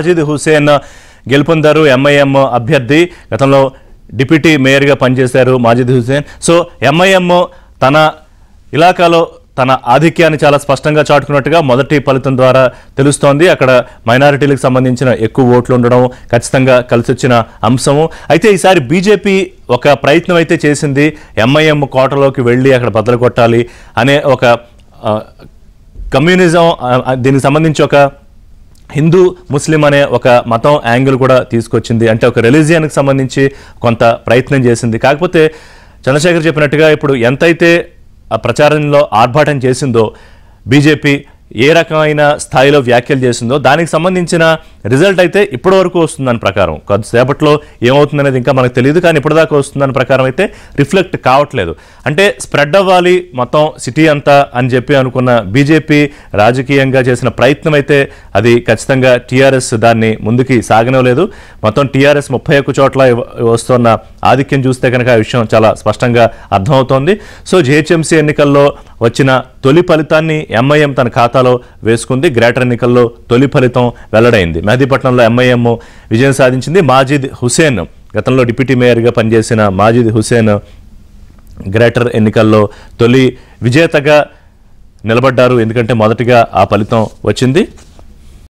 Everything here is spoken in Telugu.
సాజిద్ హుసేన్ గెలుపొందారు ఎంఐఎం అభ్యర్థి గతంలో డిప్యూటీ మేయర్గా పనిచేశారు మాజిద్ హుసేన్ సో ఎంఐఎం తన ఇలాకాలో తన ఆధిక్యాన్ని చాలా స్పష్టంగా చాటుకున్నట్టుగా మొదటి ఫలితం ద్వారా తెలుస్తోంది అక్కడ మైనారిటీలకు సంబంధించిన ఎక్కువ ఓట్లు ఉండడం ఖచ్చితంగా కలిసొచ్చిన అంశము అయితే ఈసారి బీజేపీ ఒక ప్రయత్నం అయితే చేసింది ఎంఐఎం కోటలోకి వెళ్ళి అక్కడ బద్దలు కొట్టాలి అనే ఒక కమ్యూనిజం దీనికి సంబంధించి ఒక హిందూ ముస్లిం అనే ఒక మతం యాంగిల్ కూడా తీసుకొచ్చింది అంటే ఒక రిలీజియన్కి సంబంధించి కొంత ప్రయత్నం చేసింది కాకపోతే చంద్రశేఖర్ చెప్పినట్టుగా ఇప్పుడు ఎంతైతే ప్రచారంలో ఆర్భాటం చేసిందో బీజేపీ ఏ రకమైన స్థాయిలో వ్యాఖ్యలు చేసిందో దానికి సంబంధించిన రిజల్ట్ అయితే ఇప్పటి వరకు వస్తుందని ప్రకారం కొద్దిసేపట్లో ఏమవుతుందనేది ఇంకా మనకు తెలియదు కానీ ఇప్పటిదాకా వస్తుందని ప్రకారం అయితే రిఫ్లెక్ట్ కావట్లేదు అంటే స్ప్రెడ్ అవ్వాలి మొత్తం సిటీ అంతా అని చెప్పి అనుకున్న బీజేపీ రాజకీయంగా చేసిన ప్రయత్నం అయితే అది ఖచ్చితంగా టీఆర్ఎస్ దాన్ని ముందుకి సాగనలేదు మొత్తం టీఆర్ఎస్ ముప్పై చోట్ల వస్తున్న ఆధిక్యం చూస్తే కనుక ఆ విషయం చాలా స్పష్టంగా అర్థమవుతోంది సో జిహెచ్ఎంసీ ఎన్నికల్లో వచ్చిన తొలి ఫలితాన్ని ఎంఐఎం తన ఖాతాలో వేసుకుంది గ్రేటర్ ఎన్నికల్లో తొలి ఫలితం వెల్లడైంది మెహదీపట్నంలో ఎంఐఎం విజయం సాధించింది మాజీద్ హుసేన్ గతంలో డిప్యూటీ మేయర్గా పనిచేసిన మాజీద్ హుసేన్ గ్రేటర్ ఎన్నికల్లో తొలి విజేతగా నిలబడ్డారు ఎందుకంటే మొదటిగా ఆ ఫలితం వచ్చింది